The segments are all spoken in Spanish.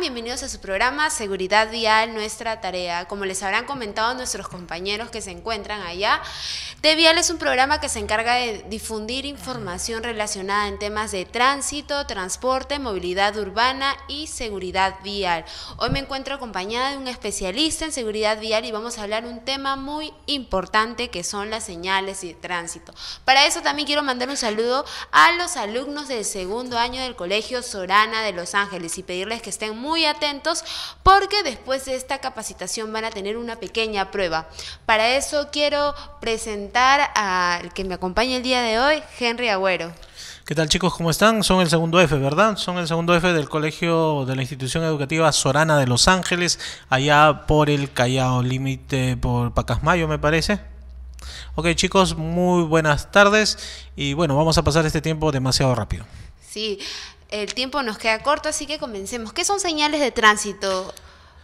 Bienvenidos a su programa Seguridad Vial, nuestra tarea. Como les habrán comentado nuestros compañeros que se encuentran allá, T Vial es un programa que se encarga de difundir información relacionada en temas de tránsito, transporte, movilidad urbana y seguridad vial. Hoy me encuentro acompañada de un especialista en seguridad vial y vamos a hablar un tema muy importante que son las señales de tránsito. Para eso también quiero mandar un saludo a los alumnos del segundo año del Colegio Sorana de Los Ángeles y pedirles que estén muy atentos porque después de esta capacitación van a tener una pequeña prueba. Para eso quiero presentar al que me acompaña el día de hoy, Henry Agüero. ¿Qué tal chicos? ¿Cómo están? Son el segundo F, ¿verdad? Son el segundo F del colegio de la institución educativa Sorana de Los Ángeles, allá por el Callao, límite por Pacasmayo me parece. Ok chicos, muy buenas tardes y bueno, vamos a pasar este tiempo demasiado rápido. Sí, el tiempo nos queda corto, así que comencemos. ¿Qué son señales de tránsito,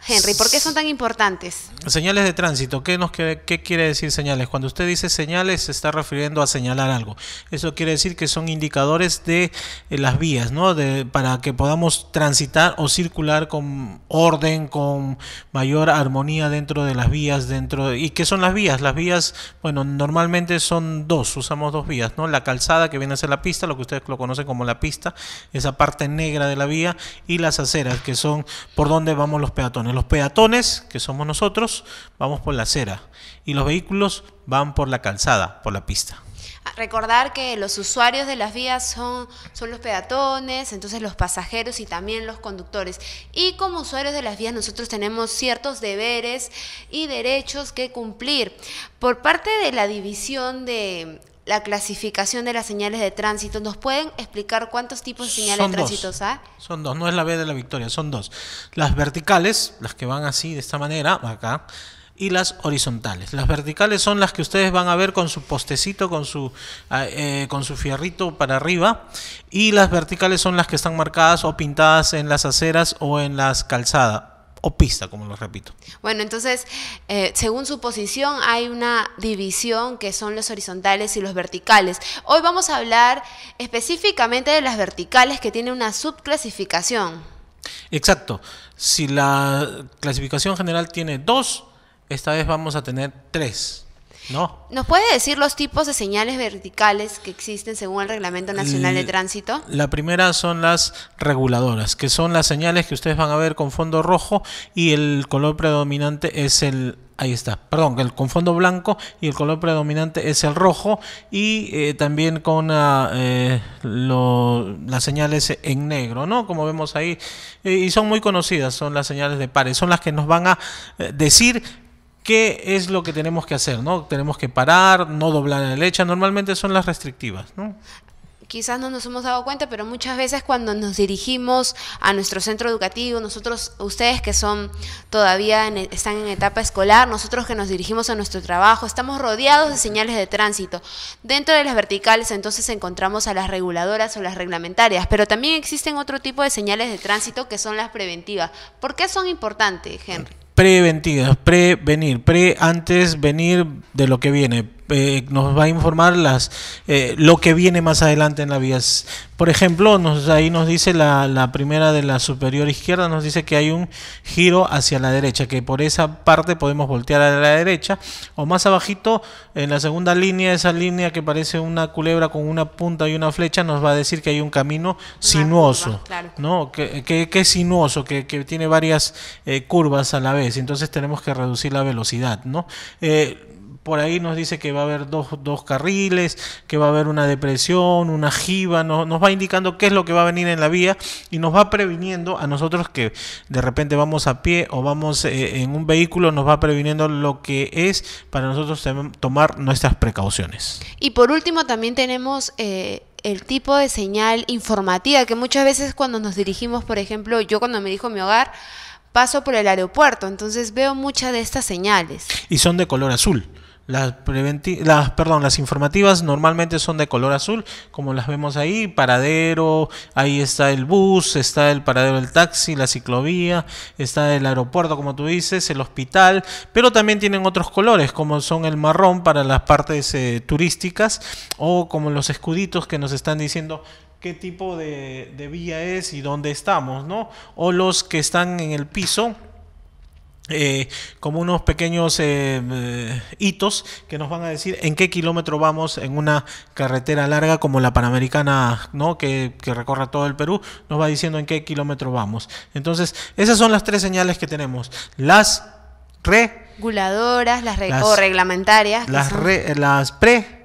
Henry? ¿Por qué son tan importantes? Señales de tránsito. ¿Qué, nos quiere, decir señales? Cuando usted dice señales, se está refiriendo a señalar algo. Eso quiere decir que son indicadores de eh, las vías, ¿no? para que podamos transitar o circular con orden, con mayor armonía dentro de las vías. dentro ¿Y qué son las vías? Las vías, bueno, normalmente son dos, usamos dos vías, ¿no? La calzada, que viene a ser la pista, lo que ustedes lo conocen como la pista, esa parte negra de la vía, y las aceras, que son por donde vamos los peatones los peatones, que somos nosotros, vamos por la acera y los vehículos van por la calzada, por la pista. Ah, recordar que los usuarios de las vías son, son los peatones, entonces los pasajeros y también los conductores. Y como usuarios de las vías nosotros tenemos ciertos deberes y derechos que cumplir. Por parte de la división de la clasificación de las señales de tránsito. ¿Nos pueden explicar cuántos tipos de señales de tránsito hay? Son dos, no es la B de la victoria, son dos. Las verticales, las que van así, de esta manera, acá, y las horizontales. Las verticales son las que ustedes van a ver con su postecito, con su, ah, eh, con su fierrito para arriba, y las verticales son las que están marcadas o pintadas en las aceras o en las calzadas o pista, como lo repito. Bueno, entonces, eh, según su posición, hay una división que son los horizontales y los verticales. Hoy vamos a hablar específicamente de las verticales que tienen una subclasificación. Exacto. Si la clasificación general tiene dos, esta vez vamos a tener tres. ¿Nos puede decir los tipos de señales verticales que existen según el Reglamento Nacional de Tránsito? La primera son las reguladoras, que son las señales que ustedes van a ver con fondo rojo y el color predominante es el ahí está, perdón, con fondo blanco y el color predominante es el rojo y eh, también con ah, eh, las señales en negro, ¿no? Como vemos ahí, eh, y son muy conocidas, son las señales de pares, son las que nos van a decir ¿Qué es lo que tenemos que hacer? ¿no? Tenemos que parar, no doblar la leche. Normalmente son las restrictivas. ¿no? quizás no nos hemos dado cuenta, pero muchas veces cuando nos dirigimos a nuestro centro educativo, nosotros, ustedes que son todavía e, están en etapa escolar, nosotros que nos dirigimos a nuestro trabajo, estamos rodeados de señales de tránsito. Dentro de las verticales entonces encontramos a las reguladoras o las reglamentarias, pero también existen otro tipo de señales de tránsito que son las preventivas. ¿Por qué son importantes, Henry? preventivas, prevenir, pre antes venir de lo que viene, eh, nos va a informar las, eh, lo que viene más adelante en la vía. Por ejemplo, nos, ahí nos dice la, la, primera de la superior izquierda, nos dice que hay un giro hacia la derecha, que por esa parte podemos voltear a la derecha, o más abajito, en la segunda línea, esa línea que parece una culebra con una punta y una flecha, nos va a decir que hay un camino sinuoso, ¿no? Que, es sinuoso, que, tiene varias eh, curvas a la vez, entonces tenemos que reducir la velocidad, ¿no? por ahí nos dice que va a haber dos, dos carriles, que va a haber una depresión, una jiba, nos va indicando qué es lo que va a venir en la vía y nos va previniendo a nosotros que de repente vamos a pie o vamos eh, en un vehículo, nos va previniendo lo que es para nosotros tomar nuestras precauciones. Y por último también tenemos... Eh, el tipo de señal informativa que muchas veces cuando nos dirigimos, por ejemplo, yo cuando me dijo mi hogar, paso por el aeropuerto, entonces veo muchas de estas señales. Y son de color azul. Las, las, perdón, las informativas normalmente son de color azul, como las vemos ahí, paradero, ahí está el bus, está el paradero del taxi, la ciclovía, está el aeropuerto, como tú dices, el hospital, pero también tienen otros colores, como son el marrón para las partes eh, turísticas o como los escuditos que nos están diciendo qué tipo de, de vía es y dónde estamos, ¿no? O los que están en el piso eh, como unos pequeños eh, eh, hitos que nos van a decir en qué kilómetro vamos en una carretera larga como la Panamericana, ¿no? Que, recorre todo el Perú, nos va diciendo en qué kilómetro vamos. Entonces, esas son las tres señales que tenemos. Las reguladoras, las, o reglamentarias. Las, las pre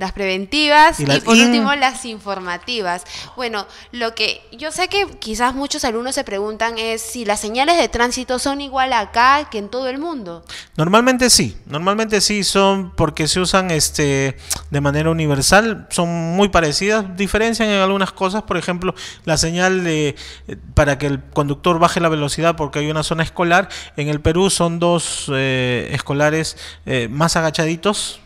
las preventivas y, por mm. último las informativas. Bueno, lo que yo sé que quizás muchos alumnos se preguntan es si las señales de tránsito son igual acá que en todo el mundo. Normalmente sí, normalmente sí son porque se usan este de manera universal, son muy parecidas, diferencian en algunas cosas, por ejemplo, la señal de eh, para que el conductor baje la velocidad porque hay una zona escolar, en el Perú son dos eh, escolares eh, más agachaditos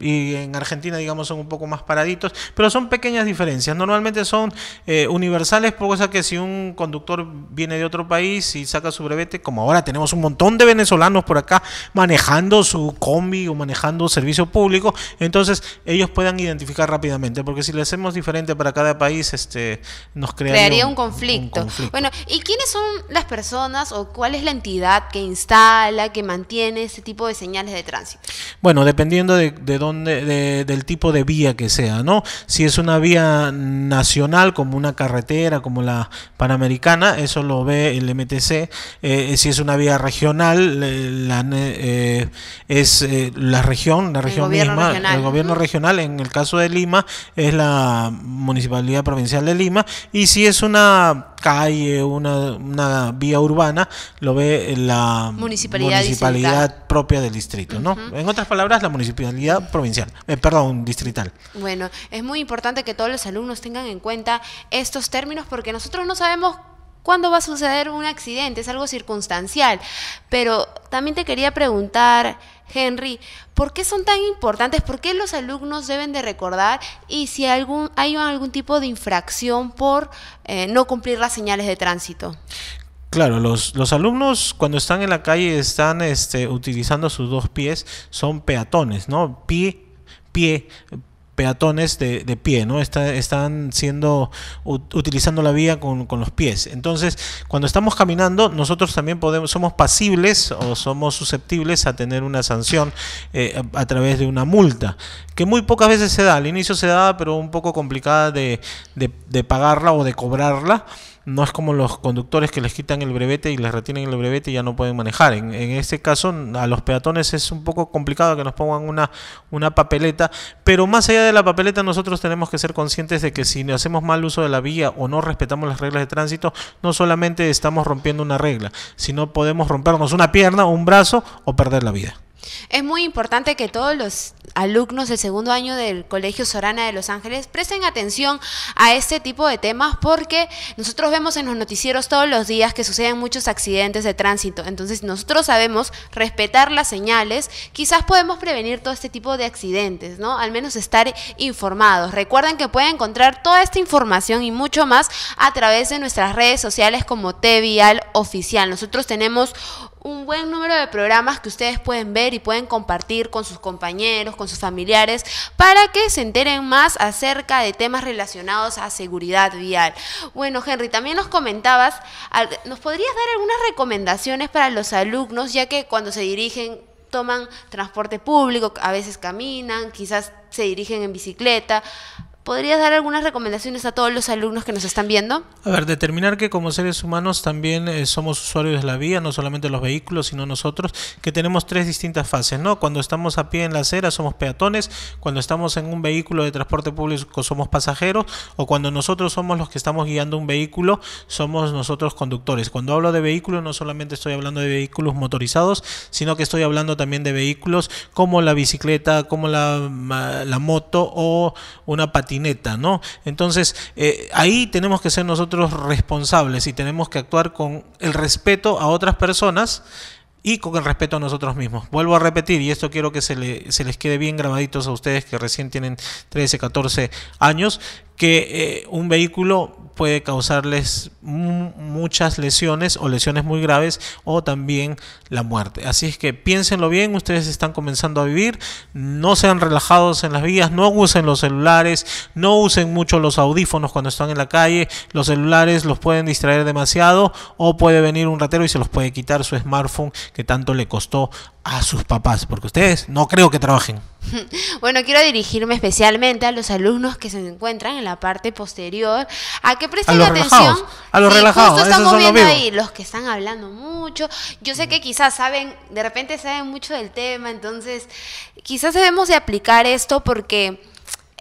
y en Argentina, digamos, son un poco más paraditos, pero son pequeñas diferencias. Normalmente son eh, universales, por cosa que si un conductor viene de otro país y saca su brevete, como ahora tenemos un montón de venezolanos por acá manejando su combi o manejando servicio público, entonces ellos puedan identificar rápidamente, porque si le hacemos diferente para cada país, este, nos crearía, un, conflicto. Bueno, ¿y quiénes son las personas o cuál es la entidad que instala, que mantiene este tipo de señales de tránsito? Bueno, dependiendo de, de dónde del tipo de vía que sea, ¿no? Si es una vía nacional, como una carretera, como la Panamericana, eso lo ve el MTC. Eh, si es una vía regional, eh, eh, es la región, la región el misma, el gobierno regional, en el caso de Lima, es la Municipalidad Provincial de Lima. Y si es una calle, una, vía urbana, lo ve la municipalidad, propia del distrito, ¿no? En otras palabras, la municipalidad provincial, eh, perdón, distrital. Bueno, es muy importante que todos los alumnos tengan en cuenta estos términos porque nosotros no sabemos cuándo va a suceder un accidente, es algo circunstancial. Pero también te quería preguntar, Henry, ¿por qué son tan importantes? ¿Por qué los alumnos deben de recordar? Y si algún, hay algún tipo de infracción por eh, no cumplir las señales de tránsito. Claro, los, alumnos cuando están en la calle están este, utilizando sus dos pies, son peatones, ¿no? Pie, pie, peatones de, pie, ¿no? están siendo utilizando la vía con, los pies. Entonces, cuando estamos caminando, nosotros también podemos, somos pasibles o somos susceptibles a tener una sanción eh, a, través de una multa, que muy pocas veces se da. Al inicio se da, pero un poco complicada de, pagarla o de cobrarla no es como los conductores que les quitan el brevete y les retienen el brevete y ya no pueden manejar. En, en, este caso, a los peatones es un poco complicado que nos pongan una, una papeleta, pero más allá de de la papeleta nosotros tenemos que ser conscientes de que si hacemos mal uso de la vía o no respetamos las reglas de tránsito, no solamente estamos rompiendo una regla, sino podemos rompernos una pierna, un brazo o perder la vida. Es muy importante que todos los alumnos del segundo año del Colegio Sorana de Los Ángeles presten atención a este tipo de temas porque nosotros vemos en los noticieros todos los días que suceden muchos accidentes de tránsito. Entonces nosotros sabemos respetar las señales, quizás podemos prevenir todo este tipo de accidentes, ¿no? Al menos estar informados. Recuerden que pueden encontrar toda esta información y mucho más a través de nuestras redes sociales como TV Oficial. Nosotros tenemos un buen número de programas que ustedes pueden ver y pueden compartir con sus compañeros, con sus familiares, para que se enteren más acerca de temas relacionados a seguridad vial. Bueno, Henry, también nos comentabas, ¿nos podrías dar algunas recomendaciones para los alumnos, ya que cuando se dirigen toman transporte público, a veces caminan, quizás se dirigen en bicicleta. ¿Podrías dar algunas recomendaciones a todos los alumnos que nos están viendo? A ver, determinar que como seres humanos también eh, somos usuarios de la vía, no solamente los vehículos, sino nosotros, que tenemos tres distintas fases, ¿no? Cuando estamos a pie en la acera somos peatones, cuando estamos en un vehículo de transporte público somos pasajeros, o cuando nosotros somos los que estamos guiando un vehículo, somos nosotros conductores. Cuando hablo de vehículos, no solamente estoy hablando de vehículos motorizados, sino que estoy hablando también de vehículos como la bicicleta, como la, moto o una patina. ¿no? Entonces, eh, ahí tenemos que ser nosotros responsables y tenemos que actuar con el respeto a otras personas y con el respeto a nosotros mismos. Vuelvo a repetir, y esto quiero que se, se les quede bien grabaditos a ustedes que recién tienen 13, 14 años, que eh, un vehículo puede causarles muchas lesiones o lesiones muy graves o también la muerte. Así es que piénsenlo bien, ustedes están comenzando a vivir, no sean relajados en las vías, no usen los celulares, no usen mucho los audífonos cuando están en la calle, los celulares los pueden distraer demasiado o puede venir un ratero y se los puede quitar su smartphone que tanto le costó a sus papás, porque ustedes no creo que trabajen. Bueno, quiero dirigirme especialmente a los alumnos que se encuentran en la parte posterior, a que presten a los atención. Relajados, a los relajados, justo estamos viendo ahí los que están hablando mucho. Yo sé que quizás saben, de repente saben mucho del tema, entonces quizás debemos de aplicar esto porque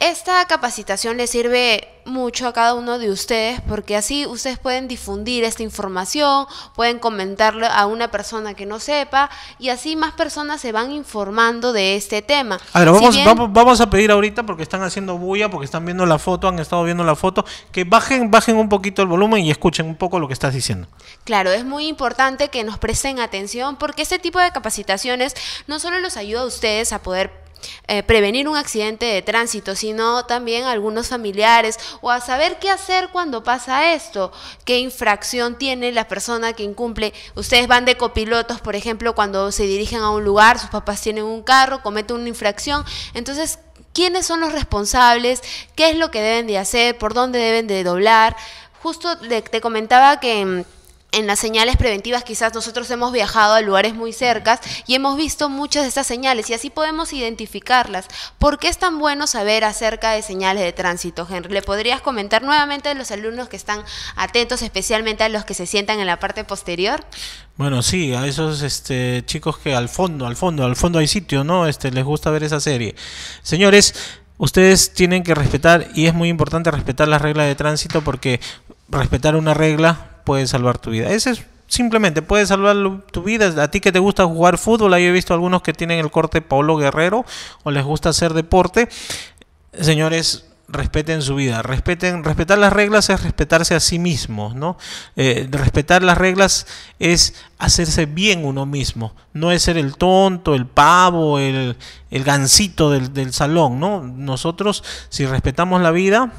esta capacitación le sirve mucho a cada uno de ustedes porque así ustedes pueden difundir esta información, pueden comentarlo a una persona que no sepa y así más personas se van informando de este tema. A ver, vamos, vamos, a pedir ahorita porque están haciendo bulla, porque están viendo la foto, han estado viendo la foto, que bajen, bajen un poquito el volumen y escuchen un poco lo que estás diciendo. Claro, es muy importante que nos presten atención porque este tipo de capacitaciones no solo los ayuda a ustedes a poder eh, prevenir un accidente de tránsito, sino también algunos familiares o a saber qué hacer cuando pasa esto, qué infracción tiene la persona que incumple. Ustedes van de copilotos, por ejemplo, cuando se dirigen a un lugar, sus papás tienen un carro, cometen una infracción, entonces quiénes son los responsables, qué es lo que deben de hacer, por dónde deben de doblar. Justo te comentaba que mm, en las señales preventivas quizás nosotros hemos viajado a lugares muy cercas y hemos visto muchas de estas señales y así podemos identificarlas. ¿Por qué es tan bueno saber acerca de señales de tránsito, Henry? ¿Le podrías comentar nuevamente a los alumnos que están atentos, especialmente a los que se sientan en la parte posterior? Bueno, sí, a esos este, chicos que al fondo, al fondo, al fondo hay sitio, ¿no? Este, les gusta ver esa serie. Señores, ustedes tienen que respetar, y es muy importante respetar las reglas de tránsito porque respetar una regla puede salvar tu vida. Ese es simplemente, puede salvar tu vida. A ti que te gusta jugar fútbol, ahí he visto algunos que tienen el corte Paulo Guerrero o les gusta hacer deporte. Señores, respeten su vida, respeten, respetar las reglas es respetarse a sí mismos, ¿no? Eh, respetar las reglas es hacerse bien uno mismo, no es ser el tonto, el pavo, el, el gancito del, salón, ¿no? Nosotros, si respetamos la vida,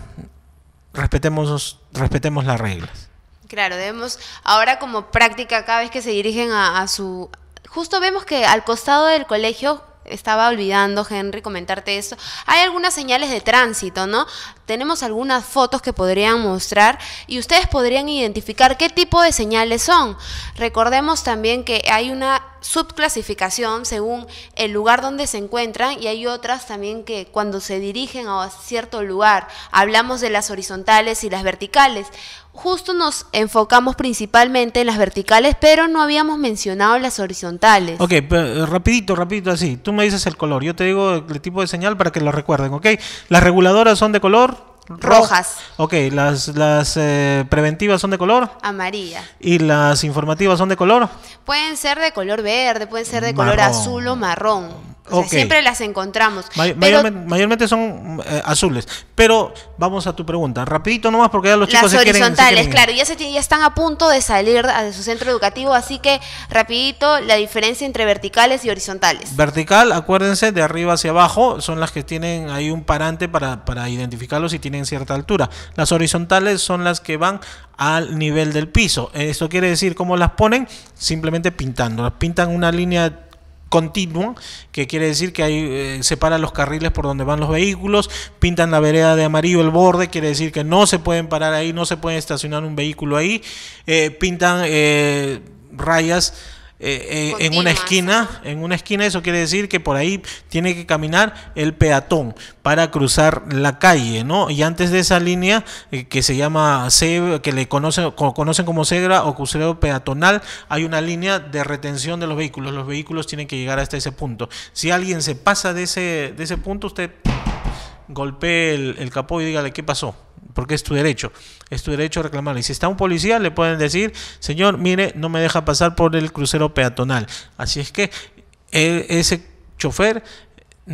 respetemos, respetemos las reglas. Claro, debemos, ahora como práctica, cada vez que se dirigen a, su... Justo vemos que al costado del colegio estaba olvidando, Henry, comentarte esto. Hay algunas señales de tránsito, ¿no? Tenemos algunas fotos que podrían mostrar y ustedes podrían identificar qué tipo de señales son. Recordemos también que hay una subclasificación según el lugar donde se encuentran y hay otras también que cuando se dirigen a cierto lugar, hablamos de las horizontales y las verticales. Justo nos enfocamos principalmente en las verticales, pero no habíamos mencionado las horizontales. Ok, rapidito, rapidito, así. Tú me dices el color, yo te digo el tipo de señal para que lo recuerden, ¿ok? Las reguladoras son de color, Rojas. Ok, las, las eh, preventivas son de color. Amarilla. ¿Y las informativas son de color? Pueden ser de color verde, pueden ser de color azul o marrón siempre las encontramos. mayormente, son eh, azules. Pero vamos a tu pregunta. Rapidito nomás porque ya los chicos las se quieren... horizontales, claro. Ya, ya están a punto de salir de su centro educativo. Así que rapidito la diferencia entre verticales y horizontales. Vertical, acuérdense, de arriba hacia abajo. Son las que tienen ahí un parante para, identificarlos y tienen cierta altura. Las horizontales son las que van al nivel del piso. Esto quiere decir cómo las ponen simplemente pintando. Las pintan una línea continuo, que quiere decir que ahí eh, separan los carriles por donde van los vehículos, pintan la vereda de amarillo el borde, quiere decir que no se pueden parar ahí, no se pueden estacionar un vehículo ahí, eh, pintan eh, rayas eh, eh, en una esquina, en una esquina, eso quiere decir que por ahí tiene que caminar el peatón para cruzar la calle, ¿no? Y antes de esa línea eh, que se llama que le conocen, como Cegra o crucero peatonal, hay una línea de retención de los vehículos. Los vehículos tienen que llegar hasta ese punto. Si alguien se pasa de ese, de ese punto, usted golpee el, el capó y dígale qué pasó porque es tu derecho, es tu derecho a Y si está un policía, le pueden decir, señor, mire, no me deja pasar por el crucero peatonal. Así es que eh, ese chofer,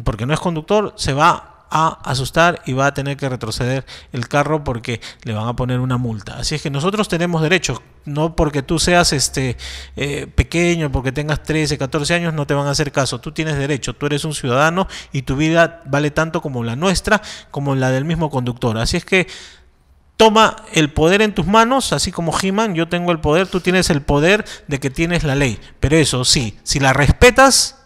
porque no es conductor, se va a asustar y va a tener que retroceder el carro porque le van a poner una multa. Así es que nosotros tenemos derechos, no porque tú seas este eh, pequeño, porque tengas 13, 14 años, no te van a hacer caso. Tú tienes derecho, tú eres un ciudadano y tu vida vale tanto como la nuestra, como la del mismo conductor. Así es que toma el poder en tus manos, así como He-Man, yo tengo el poder, tú tienes el poder de que tienes la ley. Pero eso sí, si la respetas,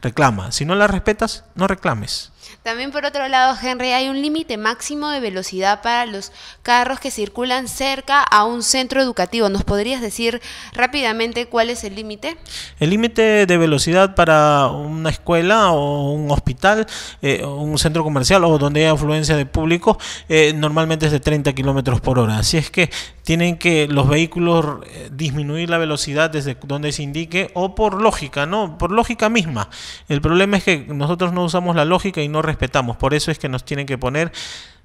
reclama. Si no la respetas, no reclames. También por otro lado, Henry, hay un límite máximo de velocidad para los carros que circulan cerca a un centro educativo. ¿Nos podrías decir rápidamente cuál es el límite? El límite de velocidad para una escuela o un hospital, eh, un centro comercial o donde haya afluencia de público, eh, normalmente es de 30 kilómetros por hora. Así es que tienen que los vehículos eh, disminuir la velocidad desde donde se indique o por lógica, ¿no? Por lógica misma. El problema es que nosotros no usamos la lógica y no respetamos. Por eso es que nos tienen que poner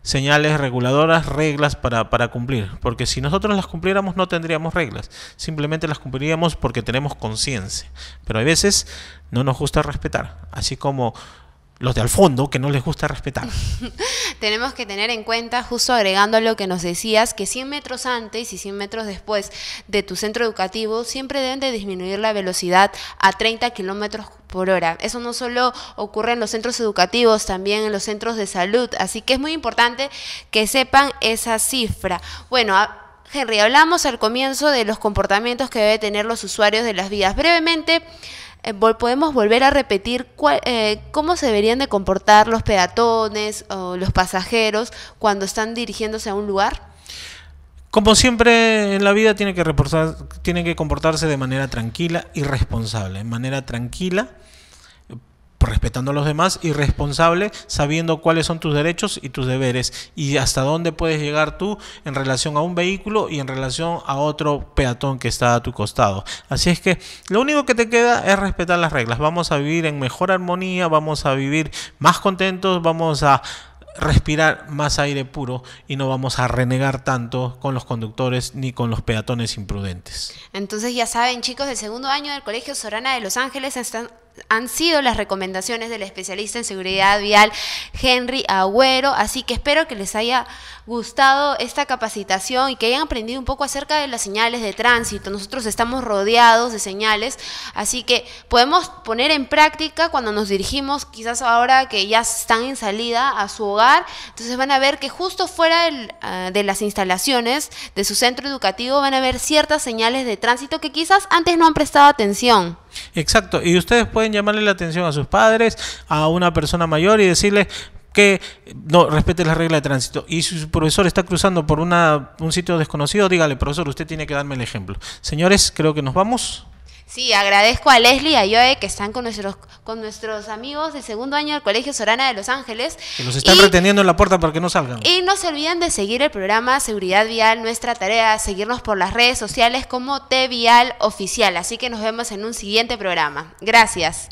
señales reguladoras, reglas para, para, cumplir. Porque si nosotros las cumpliéramos no tendríamos reglas, simplemente las cumpliríamos porque tenemos conciencia. Pero a veces no nos gusta respetar, así como los de al fondo que no les gusta respetar. Tenemos que tener en cuenta, justo agregando lo que nos decías, que 100 metros antes y 100 metros después de tu centro educativo siempre deben de disminuir la velocidad a 30 kilómetros por hora. Eso no solo ocurre en los centros educativos, también en los centros de salud. Así que es muy importante que sepan esa cifra. Bueno, Henry, hablamos al comienzo de los comportamientos que debe tener los usuarios de las vías. Brevemente, eh, podemos volver a repetir eh, cómo se deberían de comportar los peatones o los pasajeros cuando están dirigiéndose a un lugar? Como siempre en la vida tiene que, tiene que comportarse de manera tranquila y responsable, de manera tranquila respetando a los demás y responsable sabiendo cuáles son tus derechos y tus deberes y hasta dónde puedes llegar tú en relación a un vehículo y en relación a otro peatón que está a tu costado. Así es que lo único que te queda es respetar las reglas. Vamos a vivir en mejor armonía, vamos a vivir más contentos, vamos a respirar más aire puro y no vamos a renegar tanto con los conductores ni con los peatones imprudentes. Entonces ya saben chicos, el segundo año del Colegio Sorana de Los Ángeles están han sido las recomendaciones del especialista en seguridad vial Henry Agüero, así que espero que les haya gustado esta capacitación y que hayan aprendido un poco acerca de las señales de tránsito. Nosotros estamos rodeados de señales, así que podemos poner en práctica cuando nos dirigimos, quizás ahora que ya están en salida a su hogar, entonces van a ver que justo fuera ah, de las instalaciones de su centro educativo van a ver ciertas señales de tránsito que quizás antes no han prestado atención. Exacto, y ustedes pueden llamarle la atención a sus padres, a una persona mayor y decirles que no respete la regla de tránsito. Y si su profesor está cruzando por una, un sitio desconocido, dígale, profesor, usted tiene que darme el ejemplo. Señores, creo que nos vamos. Sí, agradezco a Leslie y a Joe que están con nuestros con nuestros amigos del segundo año del Colegio Sorana de Los Ángeles. Que nos están reteniendo en la puerta para que no salgan. Y no se olviden de seguir el programa Seguridad Vial, nuestra tarea, seguirnos por las redes sociales como T Vial Oficial. Así que nos vemos en un siguiente programa. Gracias.